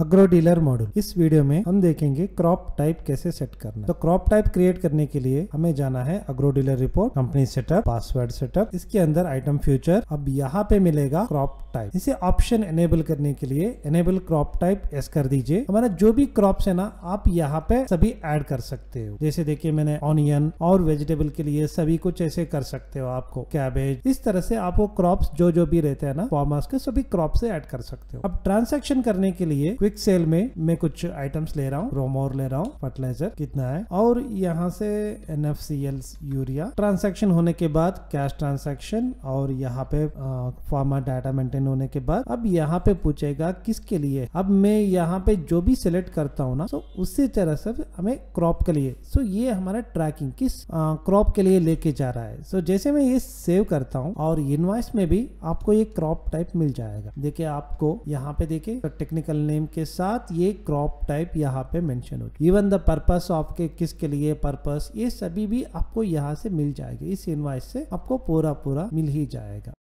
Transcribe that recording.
agro dealer model इस video में हम देखेंगे क्रॉप टाइप कैसे सेट करना तो क्रॉप टाइप क्रिएट करने के लिए हमें जाना है agro dealer report company setup password setup इसके अंदर आइटम फ्यूचर अब यहाँ पे मिलेगा क्रॉप टाइप इसे ऑप्शन एनेबल करने के लिए एनेबल क्रॉप टाइप एस कर दीजिए हमारा जो भी क्रॉप है ना आप यहाँ पे सभी एड कर सकते हो जैसे देखिये मैंने ऑनियन और वेजिटेबल के लिए सभी कुछ ऐसे कर सकते हो आपको कैबेज इस तरह से आपको क्रॉप जो जो भी रहते हैं ना फॉर्मर्स के सभी क्रॉप से एड कर सकते हो अब ट्रांसेक्शन करने के लिए क्विक सेल में मैं कुछ आइटम्स ले रहा हूँ रोमोर ले रहा हूँ फर्टिलाइजर कितना है और यहाँ से N F C L urea transaction होने के बाद कैश ट्रांसेक्शन और यहाँ पे फार्मा डाटा मेंटेन होने के बाद अब यहाँ पे पूछेगा किसके लिए अब मैं यहाँ पे जो भी सिलेक्ट करता हूँ ना तो उसी तरह से हमें क्रॉप के लिए सो ये हमारा ट्रैकिंग किस क्रॉप के लिए लेके जा रहा है सो जैसे मैं ये सेव करता हूँ और इनवाइस में भी आपको ये क्रॉप टाइप मिल जाएगा देखिए आपको यहाँ पे देखिए टेक्निकल नेम के साथ ये क्रॉप टाइप यहाँ पे मेंशन हो इवन द पर्पस ऑफ के किसके लिए पर्पस ये सभी भी आपको यहाँ से मिल जाएगा इस इनवाइस से आपको पूरा पूरा मिल ही जाएगा